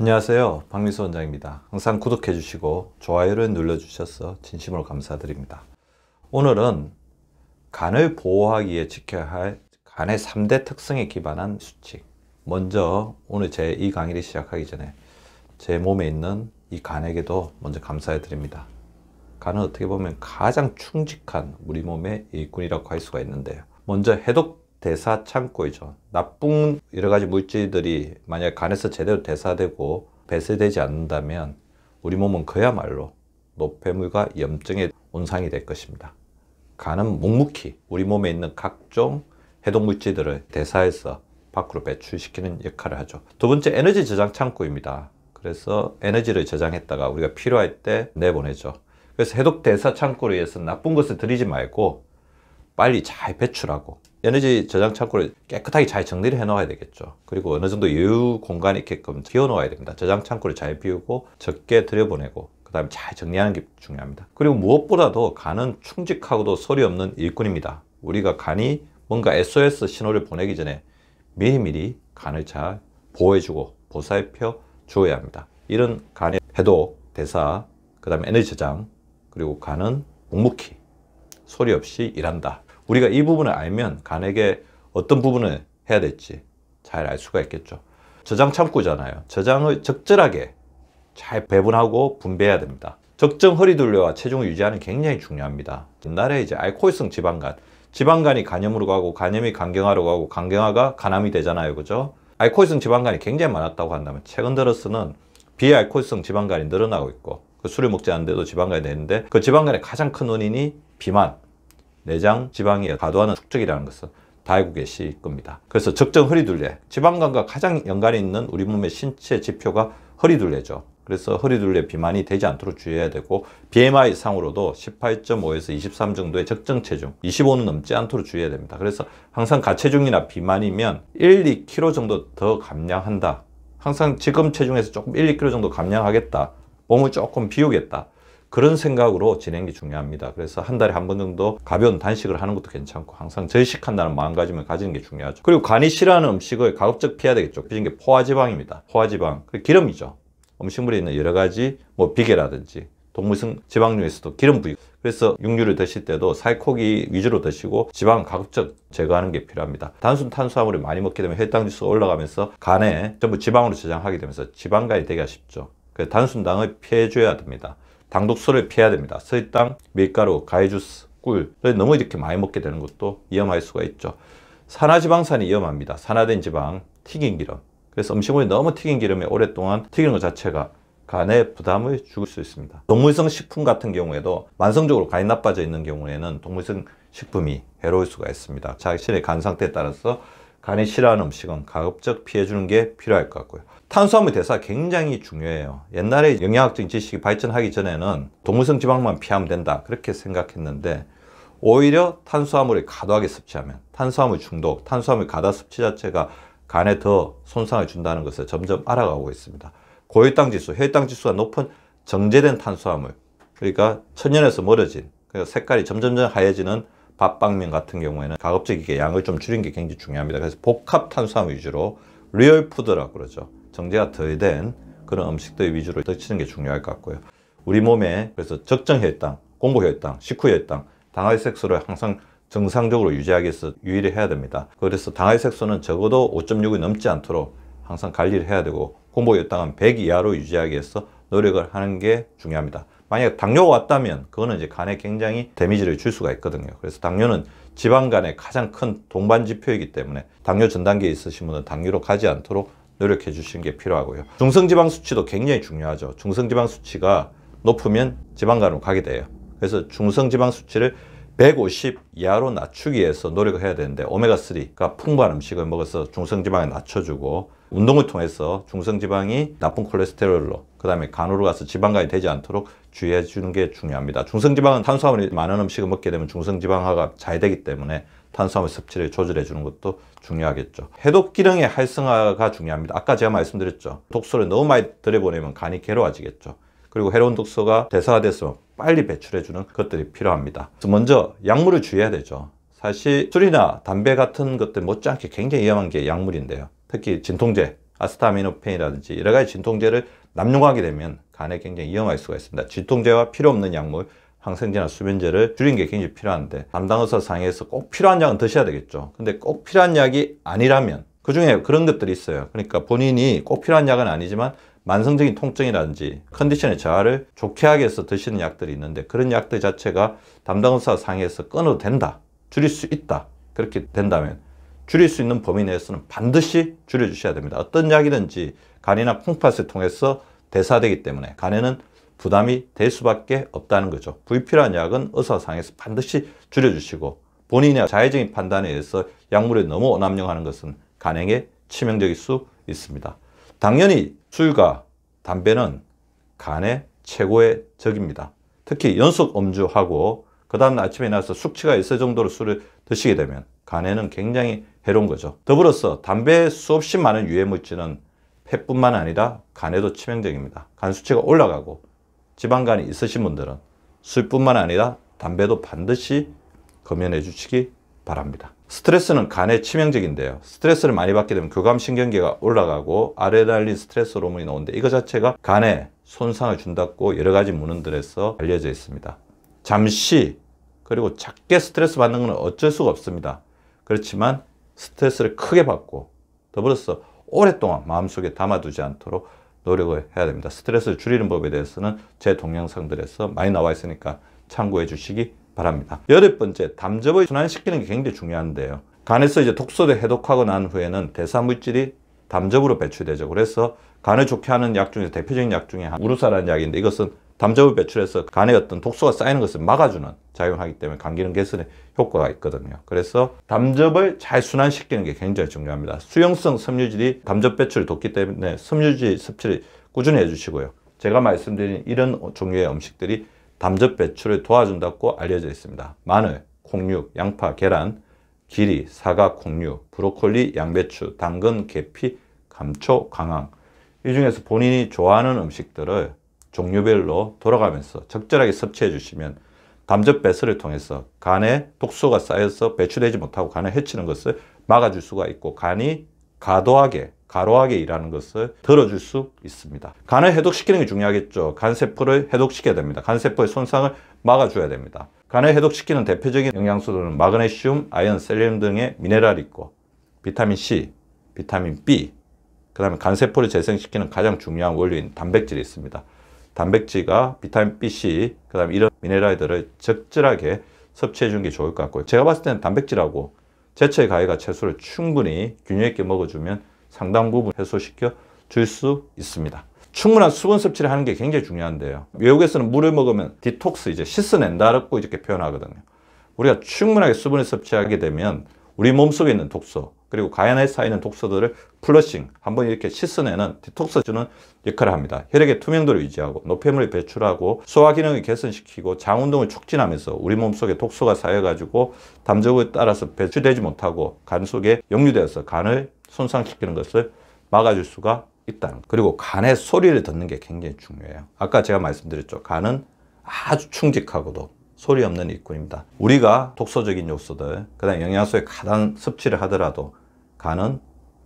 안녕하세요 박민수 원장입니다 항상 구독해 주시고 좋아요를 눌러 주셔서 진심으로 감사드립니다 오늘은 간을 보호하기에 지켜야 할 간의 3대 특성에 기반한 수칙 먼저 오늘 제 이 강의를 시작하기 전에 제 몸에 있는 이 간에게도 먼저 감사해 드립니다 간은 어떻게 보면 가장 충직한 우리 몸의 일꾼이라고 할 수가 있는데요 먼저 해독 대사창고이죠. 나쁜 여러 가지 물질들이 만약 간에서 제대로 대사되고 배설되지 않는다면 우리 몸은 그야말로 노폐물과 염증의 온상이 될 것입니다. 간은 묵묵히 우리 몸에 있는 각종 해독 물질들을 대사해서 밖으로 배출시키는 역할을 하죠. 두 번째 에너지 저장 창고입니다. 그래서 에너지를 저장했다가 우리가 필요할 때 내보내죠. 그래서 해독 대사 창고로 해서 나쁜 것을 들이지 말고 빨리 잘 배출하고 에너지 저장 창고를 깨끗하게 잘 정리를 해 놓아야 되겠죠 그리고 어느 정도 여유 공간이 있게끔 비워 놓아야 됩니다 저장 창고를 잘 비우고 적게 들여보내고 그 다음에 잘 정리하는 게 중요합니다 그리고 무엇보다도 간은 충직하고도 소리 없는 일꾼입니다 우리가 간이 뭔가 SOS 신호를 보내기 전에 미리미리 간을 잘 보호해주고 보살펴 주어야 합니다 이런 간의 해독, 대사, 그 다음에 에너지 저장 그리고 간은 묵묵히 소리 없이 일한다 우리가 이 부분을 알면 간에게 어떤 부분을 해야 될지 잘 알 수가 있겠죠. 저장 창구잖아요. 저장을 적절하게 잘 배분하고 분배해야 됩니다. 적정 허리 둘레와 체중을 유지하는 굉장히 중요합니다. 옛날에 이제 알코올성 지방간, 지방간이 간염으로 가고 간염이 간경화로 가고 간경화가 간암이 되잖아요. 그죠? 알코올성 지방간이 굉장히 많았다고 한다면 최근 들어서는 비알코올성 지방간이 늘어나고 있고 그 술을 먹지 않는데도 지방간이 되는데 그 지방간의 가장 큰 원인이 비만, 내장 지방이 과도하는 축적이라는 것을다 알고 계실 겁니다. 그래서 적정 허리둘레, 지방간과 가장 연관이 있는 우리 몸의 신체 지표가 허리둘레죠. 그래서 허리둘레 비만이 되지 않도록 주의해야 되고 BMI 상으로도 18.5에서 23 정도의 적정 체중 25는 넘지 않도록 주의해야 됩니다. 그래서 항상 가체중이나 비만이면 1, 2kg 정도 더 감량한다. 항상 지금 체중에서 조금 1, 2kg 정도 감량하겠다. 몸을 조금 비우겠다. 그런 생각으로 진행이 중요합니다. 그래서 한 달에 한 번 정도 가벼운 단식을 하는 것도 괜찮고 항상 절식한다는 마음가짐을 가지는 게 중요하죠. 그리고 간이 싫어하는 음식을 가급적 피해야 되겠죠. 피진 게 포화지방입니다. 포화지방, 기름이죠. 음식물에 있는 여러 가지 뭐 비계라든지 동물성 지방 중에서도 기름 부위 그래서 육류를 드실 때도 살코기 위주로 드시고 지방 가급적 제거하는 게 필요합니다 단순 탄수화물을 많이 먹게 되면 혈당 지수가 올라가면서 간에 전부 지방으로 저장하게 되면서 지방간이 되기가 쉽죠 그 단순당을 피해줘야 됩니다 당독소를 피해야 됩니다. 설탕, 밀가루, 가위주스꿀 너무 이렇게 많이 먹게 되는 것도 위험할 수가 있죠. 산화지방산이 위험합니다. 산화된 지방, 튀긴 기름. 그래서 음식물이 너무 튀긴 기름에 오랫동안 튀기는 것 자체가 간에 부담을 줄 수 있습니다. 동물성 식품 같은 경우에도 만성적으로 간이 나빠져 있는 경우에는 동물성 식품이 해로울 수가 있습니다. 자신의 간 상태에 따라서 간이 싫어하는 음식은 가급적 피해주는 게 필요할 것 같고요. 탄수화물 대사 굉장히 중요해요. 옛날에 영양학적 지식이 발전하기 전에는 동물성 지방만 피하면 된다 그렇게 생각했는데 오히려 탄수화물을 과도하게 섭취하면 탄수화물 중독, 탄수화물 과다 섭취 자체가 간에 더 손상을 준다는 것을 점점 알아가고 있습니다. 고혈당 지수, 혈당 지수가 높은 정제된 탄수화물 그러니까 천연에서 멀어진 그러니까 색깔이 점점점 하얘지는 밥방면 같은 경우에는 가급적이게 양을 좀 줄인 게 굉장히 중요합니다. 그래서 복합 탄수화물 위주로 리얼 푸드라고 그러죠. 정제가 덜된 그런 음식들 위주로 드시는 게 중요할 것 같고요. 우리 몸에 그래서 적정 혈당, 공복 혈당, 식후 혈당, 당화혈색소를 항상 정상적으로 유지하기 위해서 유의를 해야 됩니다. 그래서 당화혈색소는 적어도 5.6이 넘지 않도록 항상 관리를 해야 되고 공복 혈당은 100 이하로 유지하기 위해서 노력을 하는 게 중요합니다. 만약 당뇨가 왔다면 그거는 이제 간에 굉장히 데미지를 줄 수가 있거든요. 그래서 당뇨는 지방간의 가장 큰 동반 지표이기 때문에 당뇨 전 단계에 있으신 분은 당뇨로 가지 않도록 노력해 주시는 게 필요하고요. 중성지방 수치도 굉장히 중요하죠. 중성지방 수치가 높으면 지방간으로 가게 돼요. 그래서 중성지방 수치를 150 이하로 낮추기 위해서 노력을 해야 되는데 오메가3가 풍부한 음식을 먹어서 중성지방을 낮춰주고 운동을 통해서 중성지방이 나쁜 콜레스테롤로 그 다음에 간으로 가서 지방간이 되지 않도록 주의해 주는 게 중요합니다. 중성지방은 탄수화물이 많은 음식을 먹게 되면 중성지방화가 잘 되기 때문에 탄수화물 섭취를 조절해 주는 것도 중요하겠죠. 해독 기능의 활성화가 중요합니다. 아까 제가 말씀드렸죠. 독소를 너무 많이 들여보내면 간이 괴로워지겠죠. 그리고 해로운 독소가 대사돼서 화 빨리 배출해주는 것들이 필요합니다. 그래서 먼저 약물을 주의해야 되죠. 사실 술이나 담배 같은 것들 못지않게 굉장히 위험한 게 약물인데요. 특히 진통제, 아스타미노펜이라든지 여러 가지 진통제를 남용하게 되면 간에 굉장히 위험할 수가 있습니다. 진통제와 필요 없는 약물, 항생제나 수면제를 줄인 게 굉장히 필요한데 담당 의사 상에서 꼭 필요한 약은 드셔야 되겠죠 근데 꼭 필요한 약이 아니라면 그 중에 그런 것들이 있어요 그러니까 본인이 꼭 필요한 약은 아니지만 만성적인 통증이라든지 컨디션의 저하를 좋게 하게해서 드시는 약들이 있는데 그런 약들 자체가 담당 의사 상에서 끊어도 된다 줄일 수 있다 그렇게 된다면 줄일 수 있는 범위 내에서는 반드시 줄여주셔야 됩니다 어떤 약이든지 간이나 콩팥을 통해서 대사되기 때문에 간에는 부담이 될 수밖에 없다는 거죠. 불필요한 약은 의사상에서 반드시 줄여주시고 본인의 자의적인 판단에 의해서 약물에 너무 오남용하는 것은 간행에 치명적일 수 있습니다. 당연히 술과 담배는 간의 최고의 적입니다. 특히 연속 음주하고 그 다음날 아침에 나서 숙취가 있을 정도로 술을 드시게 되면 간에는 굉장히 해로운 거죠. 더불어서 담배에 수없이 많은 유해물질은 폐뿐만 아니라 간에도 치명적입니다. 간 수치가 올라가고 지방간이 있으신 분들은 술뿐만 아니라 담배도 반드시 검연해 주시기 바랍니다. 스트레스는 간에 치명적인데요. 스트레스를 많이 받게 되면 교감신경계가 올라가고 아레날린 스트레스 호르몬이 나오는데 이거 자체가 간에 손상을 준다고 여러 가지 문헌들에서 알려져 있습니다. 잠시 그리고 작게 스트레스 받는 것은 어쩔 수가 없습니다. 그렇지만 스트레스를 크게 받고 더불어서 오랫동안 마음속에 담아두지 않도록 노력을 해야 됩니다. 스트레스 를 줄이는 법에 대해서는 제 동영상들에서 많이 나와 있으니까 참고해 주시기 바랍니다. 여덟 번째, 담즙을 순환시키는 게 굉장히 중요한데요. 간에서 이제 독소를 해독하고 난 후에는 대사물질이 담즙으로 배출되죠. 그래서 간을 좋게 하는 약 중에서 대표적인 약 중에 우루사라는 약인데 이것은 담즙을 배출해서 간에 어떤 독소가 쌓이는 것을 막아주는 작용 하기 때문에 감기능 개선에 효과가 있거든요. 그래서 담즙을 잘 순환시키는 게 굉장히 중요합니다. 수용성 섬유질이 담즙 배출을 돕기 때문에 섬유질 섭취를 꾸준히 해주시고요. 제가 말씀드린 이런 종류의 음식들이 담즙 배출을 도와준다고 알려져 있습니다. 마늘, 콩류, 양파, 계란, 기리, 사과, 콩류, 브로콜리, 양배추, 당근, 계피, 감초, 강황 이 중에서 본인이 좋아하는 음식들을 종류별로 돌아가면서 적절하게 섭취해 주시면 담즙 배설을 통해서 간에 독소가 쌓여서 배출되지 못하고 간을 해치는 것을 막아줄 수가 있고 간이 과도하게 가로하게 일하는 것을 들어줄 수 있습니다. 간을 해독시키는 게 중요하겠죠. 간세포를 해독시켜야 됩니다. 간세포의 손상을 막아줘야 됩니다. 간을 해독시키는 대표적인 영양소들은 마그네슘, 아연, 셀리 등의 미네랄이 있고 비타민C, 비타민B, 그 다음에 간세포를 재생시키는 가장 중요한 원료인 단백질이 있습니다. 단백질과 비타민 BC, 그 다음에 이런 미네랄들을 적절하게 섭취해 주는 게 좋을 것 같고요. 제가 봤을 때는 단백질하고 제철 과일과 채소를 충분히 균형 있게 먹어주면 상당 부분 해소시켜 줄 수 있습니다. 충분한 수분 섭취를 하는 게 굉장히 중요한데요. 외국에서는 물을 먹으면 디톡스, 이제 씻어낸다라고 이렇게 표현하거든요. 우리가 충분하게 수분을 섭취하게 되면 우리 몸속에 있는 독소, 그리고 가연에 쌓이는 독소들을 플러싱, 한번 이렇게 씻어내는 디톡스 주는 역할을 합니다. 혈액의 투명도를 유지하고 노폐물을 배출하고 소화 기능을 개선시키고 장 운동을 촉진하면서 우리 몸속에 독소가 쌓여가지고 담적에 따라서 배출되지 못하고 간 속에 역류되어서 간을 손상시키는 것을 막아줄 수가 있다는 그리고 간의 소리를 듣는 게 굉장히 중요해요. 아까 제가 말씀드렸죠. 간은 아주 충직하고도 소리 없는 입구입니다 우리가 독소적인 요소들, 그다음 영양소의 가당 섭취를 하더라도 간은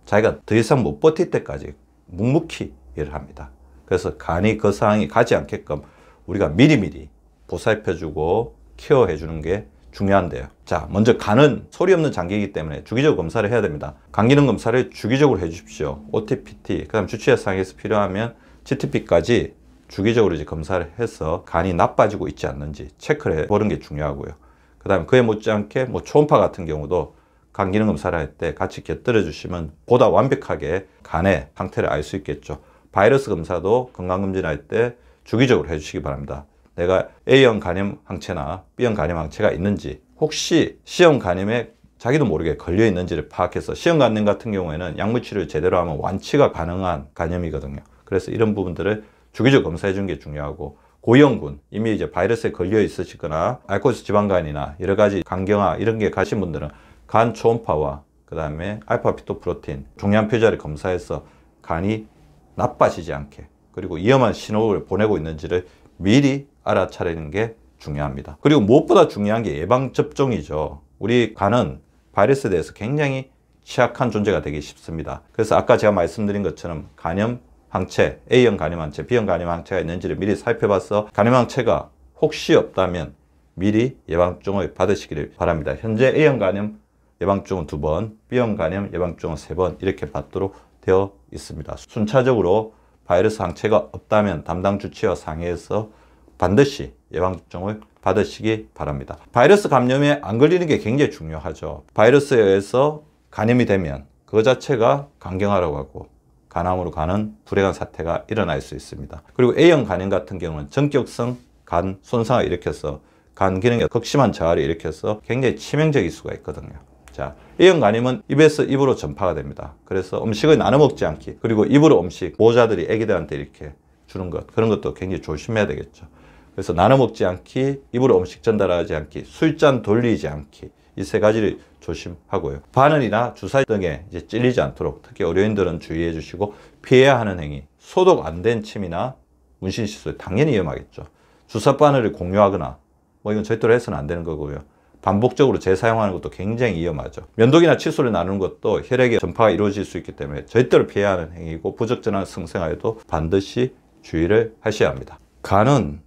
자기가 더 이상 못 버틸 때까지 묵묵히 일을 합니다. 그래서 간이 그 상황이 가지 않게끔 우리가 미리미리 보살펴주고 케어해주는 게 중요한데요. 자, 먼저 간은 소리 없는 장기이기 때문에 주기적 으로 검사를 해야 됩니다. 간 기능 검사를 주기적으로 해주십시오. OTPT, 그 다음 주치의상에서 필요하면 GTP까지 주기적으로 이제 검사를 해서 간이 나빠지고 있지 않는지 체크를 해보는 게 중요하고요. 그 다음에 그에 못지않게 뭐 초음파 같은 경우도 간기능 검사를 할 때 같이 곁들여 주시면 보다 완벽하게 간의 상태를 알 수 있겠죠. 바이러스 검사도 건강검진할 때 주기적으로 해주시기 바랍니다. 내가 A형 간염 항체나 B형 간염 항체가 있는지 혹시 C형 간염에 자기도 모르게 걸려 있는지를 파악해서 C형 간염 같은 경우에는 약물 치료를 제대로 하면 완치가 가능한 간염이거든요. 그래서 이런 부분들을 주기적 검사해 주는 게 중요하고 고형군 이미 이제 바이러스에 걸려 있으시거나 알코올 지방간이나 여러 가지 간경화 이런 게 가신 분들은 간 초음파와 그 다음에 알파 피토 프로틴 종양 표자를 검사해서 간이 나빠지지 않게 그리고 위험한 신호를 보내고 있는지를 미리 알아차리는 게 중요합니다. 그리고 무엇보다 중요한 게 예방접종이죠. 우리 간은 바이러스에 대해서 굉장히 취약한 존재가 되기 쉽습니다. 그래서 아까 제가 말씀드린 것처럼 간염 항체, A형 간염 항체, B형 간염 항체가 있는지를 미리 살펴봐서 간염 항체가 혹시 없다면 미리 예방접종을 받으시기를 바랍니다. 현재 A형 간염 예방주은 두 번, B형 간염 예방주은 세 번 이렇게 받도록 되어 있습니다. 순차적으로 바이러스 항체가 없다면 담당 주치와 상의해서 반드시 예방접종을 받으시기 바랍니다. 바이러스 감염에 안 걸리는 게 굉장히 중요하죠. 바이러스에 의해서 간염이 되면 그 자체가 간경화라고 하고 간암으로 가는 불행한 사태가 일어날 수 있습니다. 그리고 A형 간염 같은 경우는 전격성 간 손상을 일으켜서 간 기능에 극심한 저하를 일으켜서 굉장히 치명적일 수가 있거든요. 자, A형간염은 입에서 입으로 전파가 됩니다. 그래서 음식을 나눠 먹지 않기 그리고 입으로 음식 모자들이 애기들한테 이렇게 주는 것 그런 것도 굉장히 조심해야 되겠죠. 그래서 나눠 먹지 않기, 입으로 음식 전달하지 않기, 술잔 돌리지 않기 이 세 가지를 조심하고요. 바늘이나 주사 등에 이제 찔리지 않도록 특히 어려인들은 주의해 주시고 피해야 하는 행위, 소독 안 된 침이나 문신 시술 당연히 위험하겠죠. 주사 바늘을 공유하거나 뭐 이건 절대로 해서는 안 되는 거고요. 반복적으로 재사용하는 것도 굉장히 위험하죠. 면도기나 칫솔을 나누는 것도 혈액의 전파가 이루어질 수 있기 때문에 절대로 피해야 하는 행위고 부적절한 승생하에도 반드시 주의를 하셔야 합니다. 간은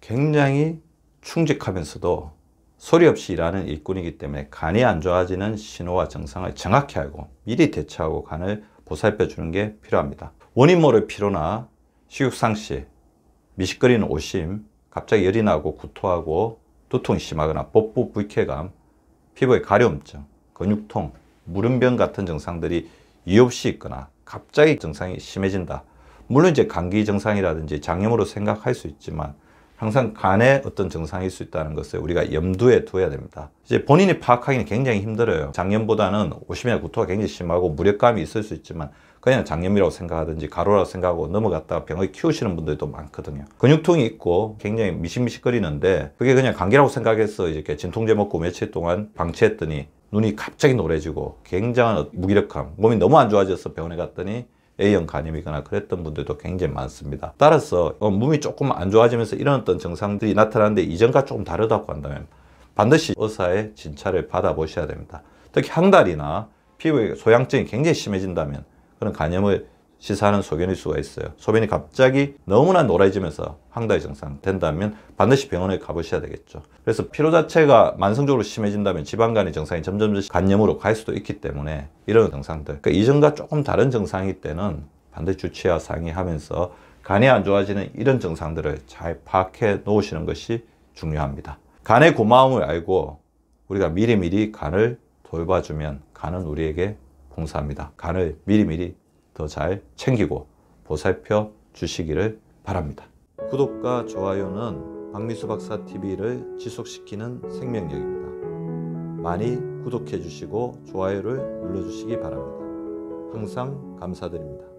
굉장히 충직하면서도 소리 없이 일하는 일꾼이기 때문에 간이 안 좋아지는 신호와 증상을 정확히 알고 미리 대처하고 간을 보살펴 주는 게 필요합니다. 원인 모를 피로나 식욕상실, 미식거리는 오심, 갑자기 열이 나고 구토하고 두통이 심하거나 복부 불쾌감, 피부의 가려움증, 근육통, 무릎병 같은 증상들이 이유 없이 있거나 갑자기 증상이 심해진다. 물론 이제 감기 증상이라든지 장염으로 생각할 수 있지만 항상 간에 어떤 증상일 수 있다는 것을 우리가 염두에 두어야 됩니다. 이제 본인이 파악하기는 굉장히 힘들어요. 장염보다는 오심이나 구토가 굉장히 심하고 무력감이 있을 수 있지만 그냥 장염이라고 생각하든지 가루라고 생각하고 넘어갔다가 병을 키우시는 분들도 많거든요. 근육통이 있고 굉장히 미식미식거리는데 그게 그냥 감기라고 생각해서 이렇게 진통제 먹고 며칠 동안 방치했더니 눈이 갑자기 노래지고 굉장한 무기력함, 몸이 너무 안 좋아져서 병원에 갔더니 A형 간염이거나 그랬던 분들도 굉장히 많습니다. 따라서 어, 몸이 조금 안 좋아지면서 일어났던 증상들이 나타나는데 이전과 조금 다르다고 한다면 반드시 의사의 진찰을 받아보셔야 됩니다. 특히 항달이나 피부의 소양증이 굉장히 심해진다면 그런 간염을 시사하는 소견일 수가 있어요. 소변이 갑자기 너무나 노래지면서 황달 증상 된다면 반드시 병원에 가보셔야 되겠죠. 그래서 피로 자체가 만성적으로 심해진다면 지방간의 증상이 점점 간염으로 갈 수도 있기 때문에 이런 증상들 그러니까 이전과 조금 다른 증상일 때는 반드시 주치와 상의하면서 간이 안 좋아지는 이런 증상들을 잘 파악해 놓으시는 것이 중요합니다. 간의 고마움을 알고 우리가 미리미리 간을 돌봐주면 간은 우리에게 봉사합니다. 간을 미리미리 더 잘 챙기고 보살펴 주시기를 바랍니다. 구독과 좋아요는 박미수 박사 TV를 지속시키는 생명력입니다. 많이 구독해 주시고 좋아요를 눌러 주시기 바랍니다. 항상 감사드립니다.